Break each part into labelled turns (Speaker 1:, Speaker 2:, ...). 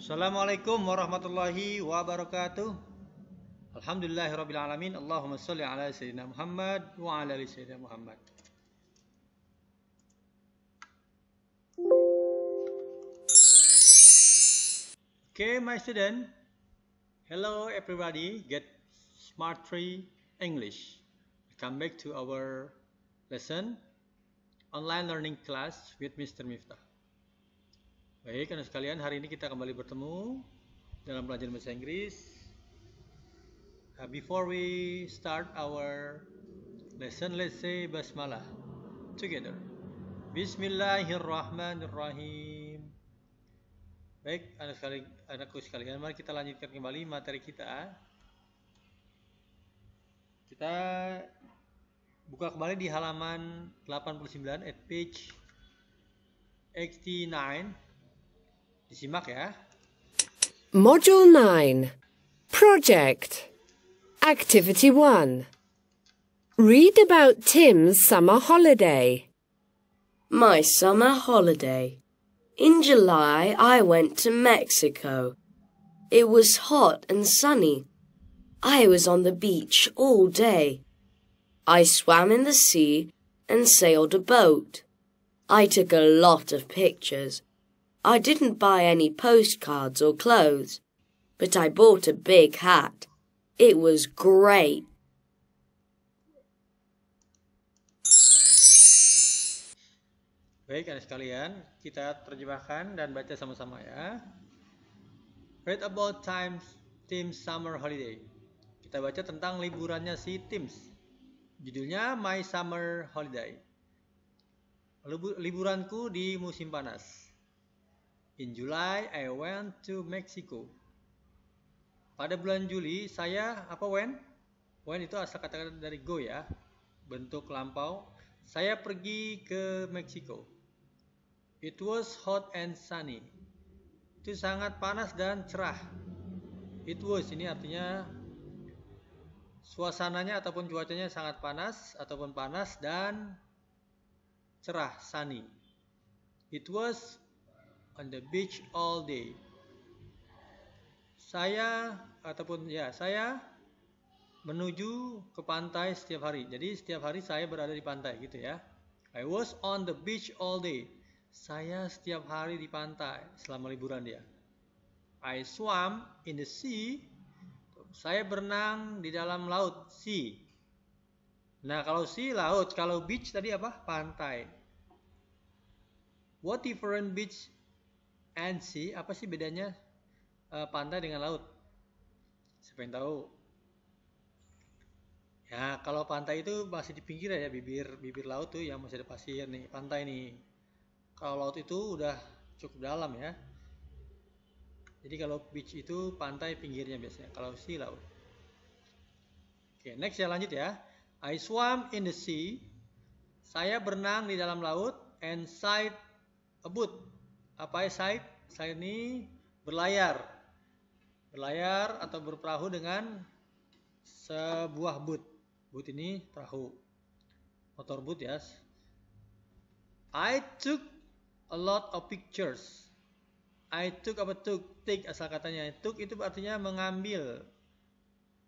Speaker 1: Assalamualaikum warahmatullahi wabarakatuh. Alhamdulillahirabbil alamin. Allahumma shalli ala sayyidina Muhammad wa ala ali sayyidina Muhammad. Okay, my student. Hello everybody. Get Smart 3 English. Come back to our lesson online learning class with Mr. Miftah. Baik, anak sekalian, hari ini kita kembali bertemu dalam pelajaran bahasa Inggris. Uh, before we start our lesson, let's say basmalah together. Bismillahirrahmanirrahim. Baik, anak sekali, anakku sekalian, mari kita lanjutkan kembali materi kita. Kita buka kembali di halaman 89 at page 89 Disimak ya. Module 9 Project Activity 1 Read about Tim's summer holiday. My summer holiday. In July, I went to Mexico. It was hot and sunny. I was on the beach all day. I swam in the sea and sailed a boat. I took a lot of pictures. I didn't buy any postcards or clothes, but I bought a big hat. It was great. Baik, anak sekalian, kita terjemahkan dan baca sama-sama ya. Read about Times Tim summer holiday. Kita baca tentang liburannya si Tim's. Judulnya My Summer Holiday. Liburanku di musim panas. In July, I went to Mexico. Pada bulan Juli, saya apa when? When itu asal kata dari go ya, bentuk lampau. Saya pergi ke Mexico. It was hot and sunny. Itu sangat panas dan cerah. It was ini artinya suasananya ataupun cuacanya sangat panas ataupun panas dan cerah sunny. It was on the beach all day. Saya ataupun ya saya menuju ke pantai setiap hari. Jadi setiap hari saya berada di pantai gitu ya. I was on the beach all day. Saya setiap hari di pantai selama liburan dia. Ya. I swam in the sea. Saya berenang di dalam laut, sea. Nah, kalau sea laut, kalau beach tadi apa? Pantai. What different beach and sea apa sih bedanya uh, pantai dengan laut siapa yang tahu ya kalau pantai itu masih di pinggir ya bibir bibir laut tuh yang masih ada pasir nih pantai nih kalau laut itu udah cukup dalam ya jadi kalau beach itu pantai pinggirnya biasanya kalau sea laut oke next ya lanjut ya I swam in the sea saya berenang di dalam laut and sight a boat apa ya, side side ini berlayar berlayar atau berperahu dengan sebuah boot boot ini perahu motor boot ya I took a lot of pictures I took apa took? Take asal katanya. Took itu artinya mengambil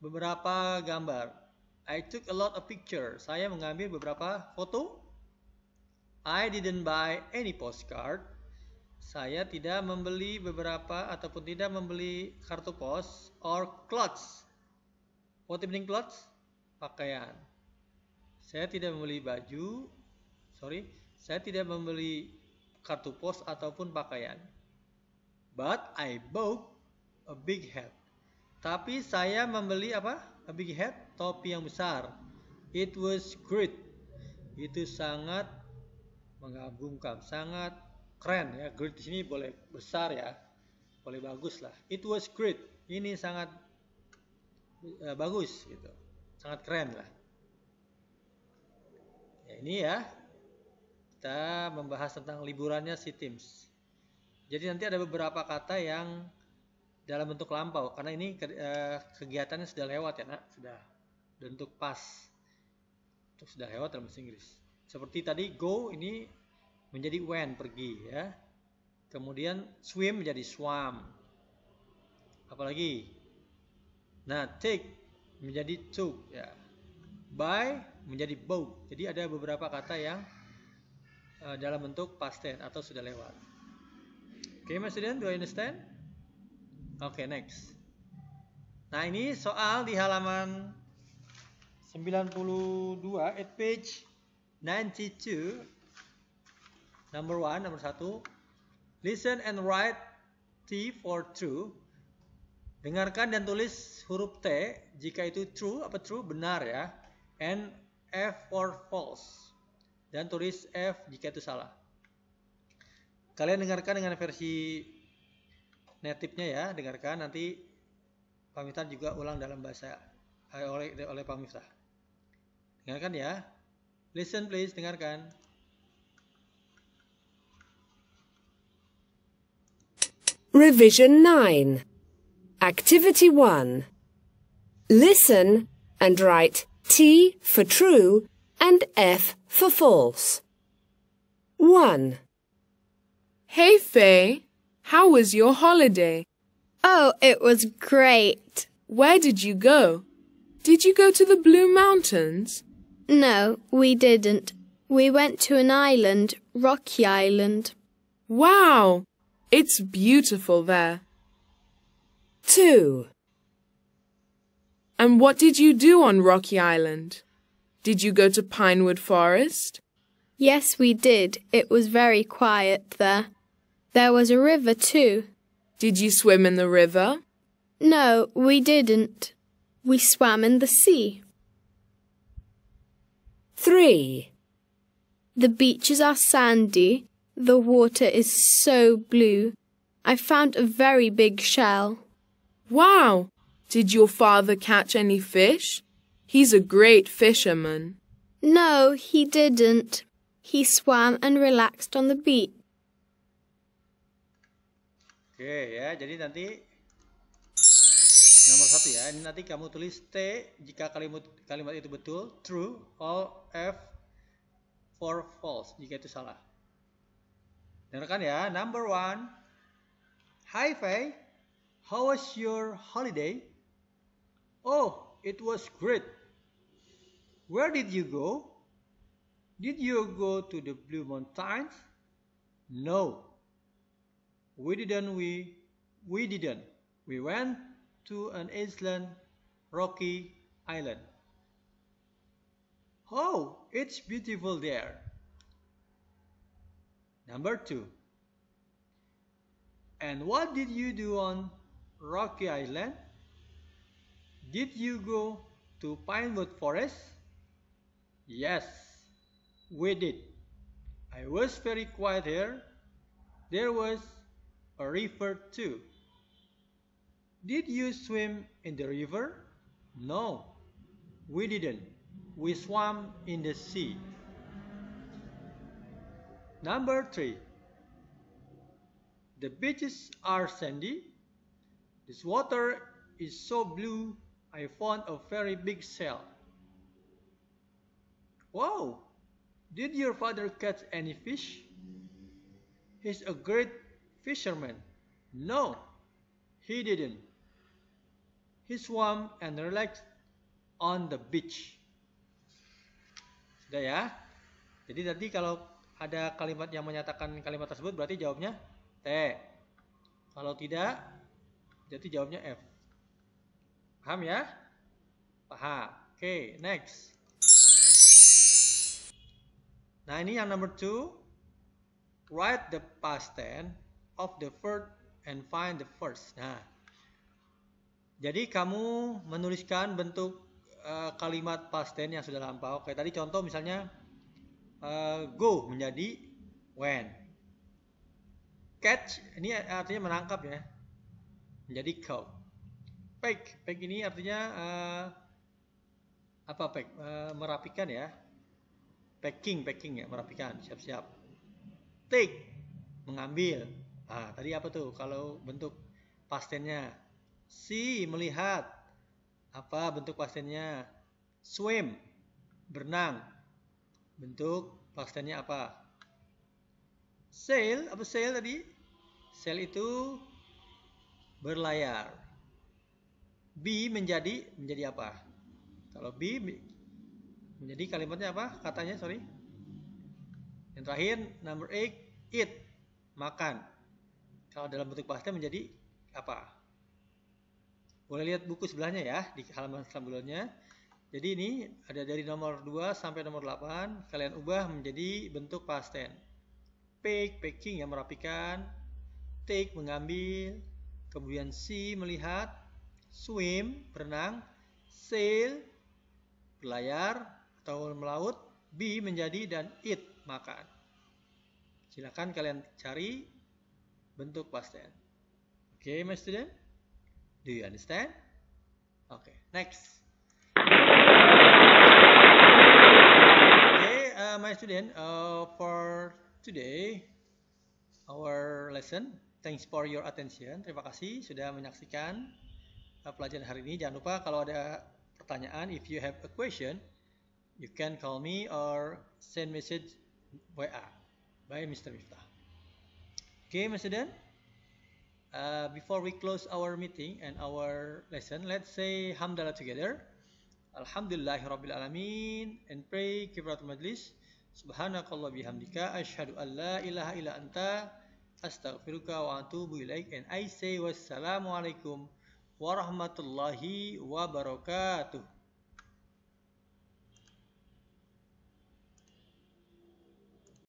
Speaker 1: beberapa gambar. I took a lot of pictures. Saya mengambil beberapa foto. I didn't buy any postcard saya tidak membeli beberapa ataupun tidak membeli kartu pos or clothes. What meaning clothes? Pakaian. Saya tidak membeli baju, sorry, saya tidak membeli kartu pos ataupun pakaian. But I bought a big hat. Tapi saya membeli apa? A big hat, topi yang besar. It was great. Itu sangat mengagumkan, sangat keren ya great di sini boleh besar ya boleh bagus lah it was great ini sangat uh, bagus gitu sangat keren lah ya, ini ya kita membahas tentang liburannya si Teams jadi nanti ada beberapa kata yang dalam bentuk lampau karena ini ke, uh, kegiatannya sudah lewat ya nak sudah bentuk pas sudah lewat dalam bahasa Inggris seperti tadi go ini menjadi when pergi ya. Kemudian swim menjadi swam. Apalagi? Nah, take menjadi took ya. Buy menjadi bought. Jadi ada beberapa kata yang uh, dalam bentuk past tense atau sudah lewat. Oke, okay, Mas do you understand? Oke, okay, next. Nah, ini soal di halaman 92 at page 92 Number one, number satu, listen and write T for true. Dengarkan dan tulis huruf T jika itu true apa true benar ya. And F for false. Dan tulis F jika itu salah. Kalian dengarkan dengan versi native-nya ya, dengarkan nanti Pak Miftah juga ulang dalam bahasa eh, oleh oleh Pak Miftah. Dengarkan ya. Listen please, dengarkan. Revision 9. Activity 1. Listen and write T for true and F for false. 1. Hey, Faye. How was your holiday? Oh, it was great. Where did you go? Did you go to the Blue Mountains? No, we didn't. We went to an island, Rocky Island. Wow! It's beautiful there. 2. And what did you do on Rocky Island? Did you go to Pinewood Forest? Yes, we did. It was very quiet there. There was a river too. Did you swim in the river? No, we didn't. We swam in the sea. 3. The beaches are sandy the water is so blue. I found a very big shell. Wow! Did your father catch any fish? He's a great fisherman. No, he didn't. He swam and relaxed on the beach. Oke okay, ya, jadi nanti nomor satu ya. Ini nanti kamu tulis T jika kalimat kalimat itu betul, true, all F for false jika itu salah. Dengarkan ya. Number one. Hi Faye. How was your holiday? Oh, it was great. Where did you go? Did you go to the Blue Mountains? No. We didn't we we didn't. We went to an island, Rocky Island. Oh, it's beautiful there. Number two. And what did you do on Rocky Island? Did you go to Pinewood Forest? Yes, we did. I was very quiet here. There was a river too. Did you swim in the river? No, we didn't. We swam in the sea. Number three, the beaches are sandy. This water is so blue, I found a very big shell. Wow! Did your father catch any fish? He's a great fisherman. No, he didn't. He swam and relaxed on the beach. Sudah ya. Jadi tadi kalau ada kalimat yang menyatakan kalimat tersebut berarti jawabnya T. Kalau tidak, jadi jawabnya F. Paham ya? Paham. Oke, okay, next. Nah, ini yang number 2. Write the past tense of the verb and find the first. Nah, jadi kamu menuliskan bentuk uh, kalimat past tense yang sudah lampau. Oke, tadi contoh misalnya uh, go menjadi when. Catch ini artinya menangkap ya. Menjadi caught, Pack, pack ini artinya uh, apa pack? Uh, eh, merapikan ya. Packing, packing ya, merapikan, siap-siap. Take, mengambil. Ah, tadi apa tuh kalau bentuk pastennya? See, melihat. Apa bentuk pastennya? Swim, berenang. Bentuk past apa? Sail, apa sail tadi? Sail itu berlayar. B menjadi menjadi apa? Kalau B menjadi kalimatnya apa? Katanya sorry. Yang terakhir number eight eat makan. Kalau dalam bentuk pasti menjadi apa? Boleh lihat buku sebelahnya ya di halaman sebelumnya. Jadi ini ada dari nomor 2 sampai nomor 8 kalian ubah menjadi bentuk past tense. Pick, packing yang merapikan, take mengambil, kemudian see melihat, swim berenang, sail berlayar atau melaut, be menjadi dan eat makan. Silakan kalian cari bentuk past tense. Oke, okay, my student? Do you understand? Oke, okay, next. Okay, uh, my student, uh, for today our lesson, thanks for your attention. Terima kasih sudah menyaksikan uh, pelajaran hari ini. Jangan lupa kalau ada pertanyaan, if you have a question, you can call me or send message WA by Mr. Miftah. Okay, my student. Uh, before we close our meeting and our lesson, let's say hamdallah together. Alhamdulillahirabbil and pray kifaratul majlis. Subhanakallah bihamdika ashadu an la ilaha illa anta astaghfiruka wa atubu ilaik and I say wassalamualaikum warahmatullahi wabarakatuh.